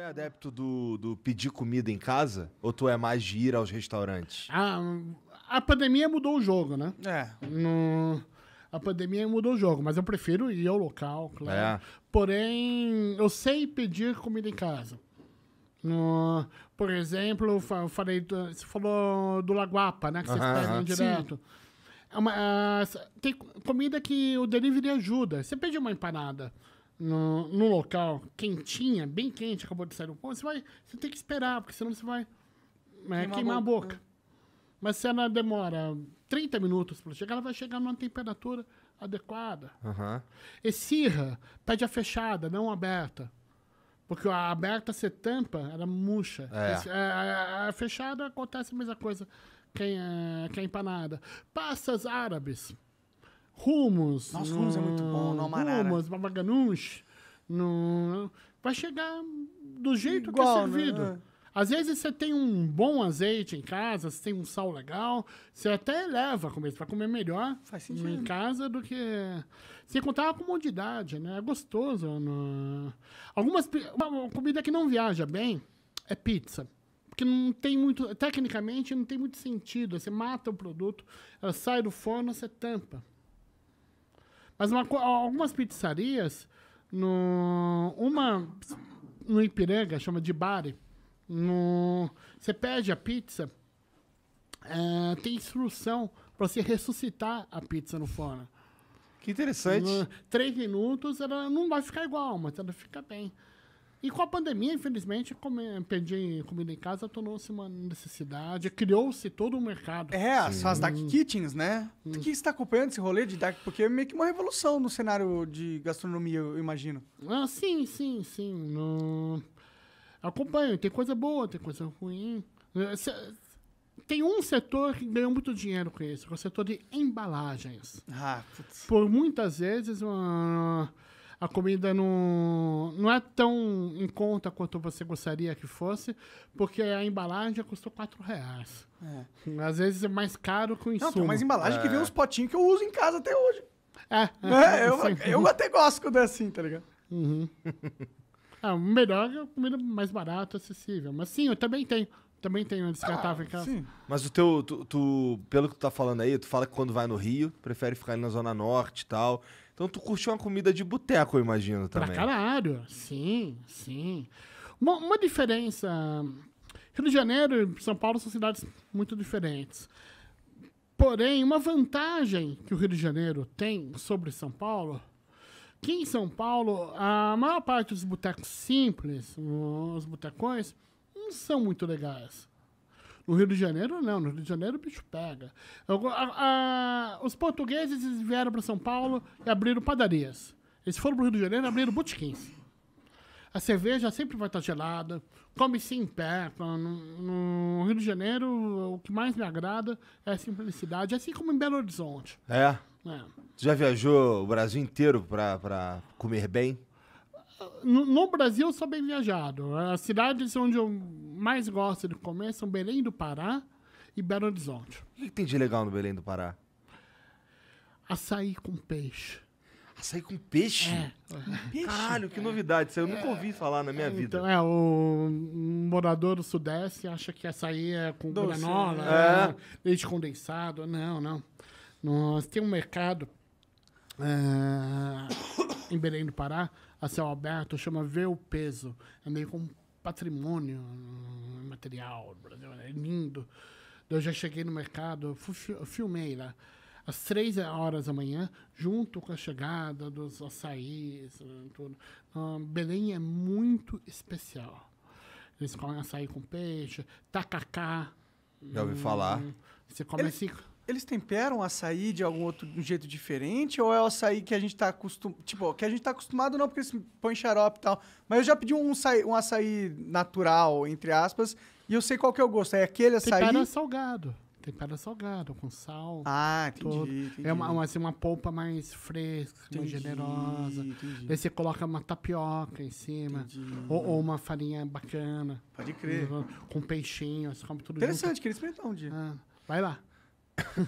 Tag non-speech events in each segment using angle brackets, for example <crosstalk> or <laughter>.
é adepto do, do pedir comida em casa ou tu é mais de ir aos restaurantes? Ah, a pandemia mudou o jogo, né? É. No, a pandemia mudou o jogo, mas eu prefiro ir ao local, claro. É. Porém, eu sei pedir comida em casa. No, por exemplo, eu falei, você falou do Laguapa, né? Que vocês aham, pedem direto. Sim. É uma, ah, tem comida que o delivery ajuda. Você pede uma empanada no, no local quentinha, bem quente, acabou de sair do pão, você vai. Você tem que esperar, porque senão você vai é, queimar, queimar, a boca. boca. Mas se ela demora 30 minutos para chegar, ela vai chegar numa temperatura adequada. Uhum. E sirra, pede a fechada, não a aberta. Porque a aberta você tampa, ela murcha. É. é a, a, a, fechada acontece a mesma coisa que, é, que a é empanada. Passas árabes. Rumos. Nossa, Rumos é muito bom, no Amarara. Rumos, Babaganush. vai chegar do jeito Igual, que é servido. Né? Às vezes você tem um bom azeite em casa, você tem um sal legal, você até leva a comer, você vai comer melhor em casa do que. Você contar a comodidade, né? É gostoso. No... Algumas. Uma comida que não viaja bem é pizza. Porque não tem muito. Tecnicamente não tem muito sentido. Você mata o produto, ela sai do forno, você tampa. Mas uma, algumas pizzarias, no, uma no Ipiranga, chama de Bari, no, você pede a pizza, é, tem instrução para você ressuscitar a pizza no forno. Que interessante. No, três minutos, ela não vai ficar igual, mas ela fica bem. E com a pandemia, infelizmente, comer, pedir comida em casa tornou-se uma necessidade, criou-se todo um mercado. É, as, as Dark Kitchens, né? Hum. Quem está acompanhando esse rolê de Dark? Porque é meio que uma revolução no cenário de gastronomia, eu imagino. Ah, sim, sim, sim. No... Acompanho, tem coisa boa, tem coisa ruim. É, tem um setor que ganhou muito dinheiro com isso, que é o setor de embalagens. Ah, putz. Por muitas vezes, uma a comida não, não é tão em conta quanto você gostaria que fosse, porque a embalagem custou 4 reais. É. Às vezes é mais caro que o insumo. Não, tem umas embalagens é. que vem uns potinhos que eu uso em casa até hoje. É, é, né? é eu, eu, até gosto quando é assim, tá ligado? Uhum. ah, <laughs> melhor é a comida mais barata, acessível. Mas sim, eu também tenho. Também tenho um descartável ah, em casa. Sim. Mas o teu, tu, tu, pelo que tu tá falando aí, tu fala que quando vai no Rio, prefere ficar ali na Zona Norte e tal. Então tu curtiu uma comida de boteco, eu imagino, também. Pra caralho, sim, sim. Uma, uma diferença... Rio de Janeiro e São Paulo são cidades muito diferentes. Porém, uma vantagem que o Rio de Janeiro tem sobre São Paulo, que em São Paulo, a maior parte dos botecos simples, os botecões, não são muito legais. No Rio de Janeiro, não. No Rio de Janeiro, o bicho pega. Eu, a, a, os portugueses vieram para São Paulo e abriram padarias. Eles foram para o Rio de Janeiro e abriram botiquins. A cerveja sempre vai estar tá gelada, come-se em pé. Tá? No, no, Rio de Janeiro, o que mais me agrada é a simplicidade, assim como em Belo Horizonte. É? é. Já viajou o Brasil inteiro para comer bem? No, no Brasil, eu sou bem viajado. As cidades onde eu mais gosto de comer são Belém do Pará e Belo Horizonte. O que, que tem de legal no Belém do Pará? Açaí com peixe. Açaí com peixe? É. Peixe? Caralho, que novidade. Isso eu é. nunca ouvi falar na minha é, vida. Então, é, o morador do Sudeste acha que açaí é com Doce. granola, é. Né? leite condensado. Não, não. Nós tem um mercado eh, em Belém do Pará, a céu aberto, chama Ver o Peso. É meio com patrimônio material do Brasil, é lindo. Então, eu já cheguei no mercado, filmei lá às três horas da manhã, junto com a chegada dos açaís, tudo. Então, Belém é muito especial. Eles comem açaí com peixe, tacacá. Já ouvi falar. Você come Eles... assim... Eles temperam o açaí de algum outro um jeito diferente? Ou é o açaí que a gente tá acostumado. Tipo, que a gente tá acostumado não, porque eles põem xarope e tal. Mas eu já pedi um, açaí, um açaí natural, entre aspas, e eu sei qual que eu é gosto. É aquele açaí. Tempera salgado. Tempera salgado, com sal. Ah, entendi. Todo. É entendi. É uma, assim, uma polpa mais fresca, entendi, mais generosa. Entendi. Aí você coloca uma tapioca em cima. Ou, ou, uma farinha bacana. Pode crer. Com peixinho, você come tudo Interessante, junto. queria experimentar um dia. Ah, vai lá.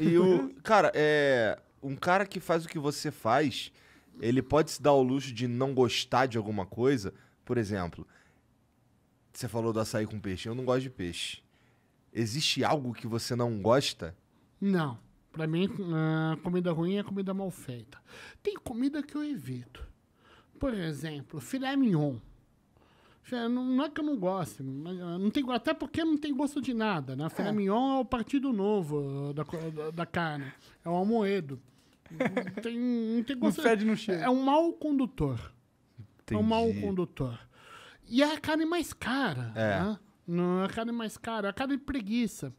E o. Cara, é. Um cara que faz o que você faz, ele pode se dar o luxo de não gostar de alguma coisa. Por exemplo, você falou do açaí com peixe. Eu não gosto de peixe. Existe algo que você não gosta? Não. Pra mim, uh, comida ruim é comida mal feita. Tem comida que eu evito. Por exemplo, filé mignon. Não é que eu não goste, mas eh, não tem, até porque não tem gosto de nada, né? Filé é. mignon é o partido novo eh, da, da, da carne, é o almoedo. Não tem, não tem gosto. Não fede, não chega. É um mau condutor. Entendi. É um mau condutor. E é a carne mais cara, é. né? Não é a carne mais cara, é a carne preguiça.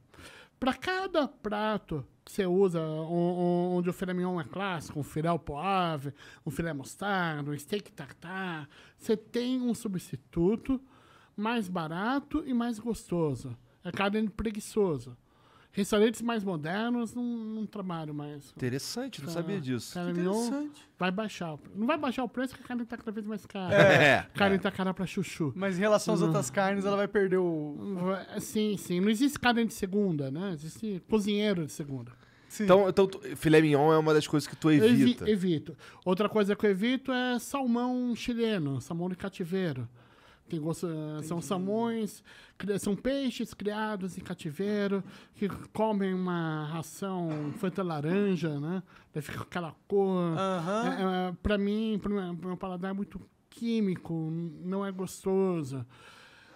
Para cada prato você usa, onde o filé mignon é clássico, um filé poivre, um filé mostarda, um steak tartar. Você tem um substituto mais barato e mais gostoso. É carne preguiçosa. Restaurantes mais modernos não, não trabalham mais. Interessante, não tá. sabia disso. Cara, Interessante. vai baixar. Não vai baixar o preço porque a carne tá cada vez mais cara. É. é. carne tá cara pra chuchu. Mas em relação às hum. outras carnes, ela vai perder o. Sim, sim. Não existe carne de segunda, né? Existe cozinheiro de segunda. Sim. Então, então tu- filé mignon é uma das coisas que tu evi- evita. evito. Outra coisa que eu evito é salmão chileno, salmão de cativeiro tem são salmões, são peixes criados em cativeiro, que comem uma ração fanta laranja, né? Daí fica aquela cor. para É, é, pra mim, pro meu, pro meu paladar é muito químico, não é gostoso.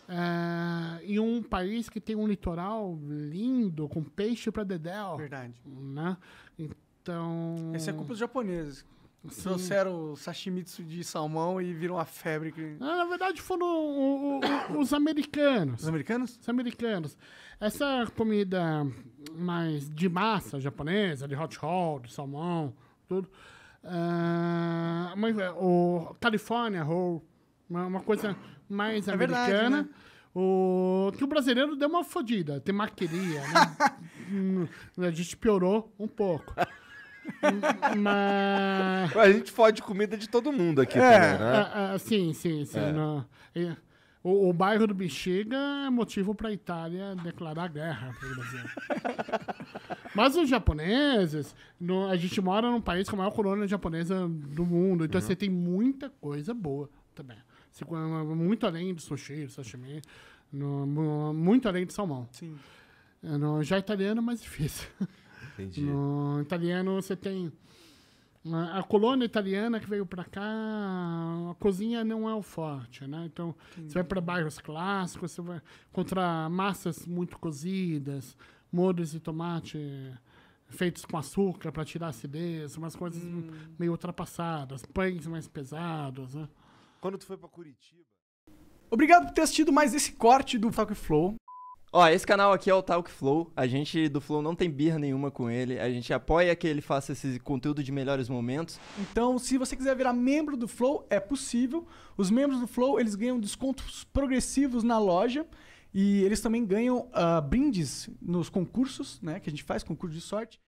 É, e um país que tem um litoral lindo, com peixe para dedéu. Verdade. Né? Então... Essa é culpa dos japoneses. Trouxeram sashimitsu de salmão e viram a febre. Que... Ah, na verdade, foram o, o, os americanos. Os americanos? Os americanos. Essa comida mais de massa japonesa, de hot roll, de salmão, tudo. Ah, é, o California roll, uma, uma coisa mais é americana. Verdade, né? O, que o brasileiro deu uma fodida, tem maqueria, né? <laughs> Hum, a gente piorou um pouco. Mas... A gente fode comida de todo mundo aqui é, também, né? Ah, ah, sim, sim, sim. É. o, o, bairro do Bexiga é motivo para a Itália declarar guerra Brasil. <laughs> Mas os japoneses, no, a gente mora num país com a maior colônia japonesa do mundo, então uhum. você assim, tem muita coisa boa também. Você, muito além de sushi, sashimi, no, muito além de salmão. Sim. É, no, já é italiano é mais difícil. <laughs> Entendi. No italiano você tem a colônia italiana que veio para cá, a cozinha não é o forte, né? Então, Entendi. você vai para bairros clássicos, você vai encontrar massas muito cozidas, molhos de tomate feitos com açúcar para tirar acidez, umas coisas hum. meio ultrapassadas, pães mais pesados, né? Quando tu foi para Curitiba? Obrigado por ter assistido mais esse corte do Talk Flow. Ó, esse canal aqui é o Talk Flow. A gente do Flow não tem birra nenhuma com ele. A gente apoia que ele faça esse conteúdo de melhores momentos. Então, se você quiser virar membro do Flow, é possível. Os membros do Flow, eles ganham descontos progressivos na loja. E eles também ganham uh, brindes nos concursos, né? Que a gente faz concurso de sorte.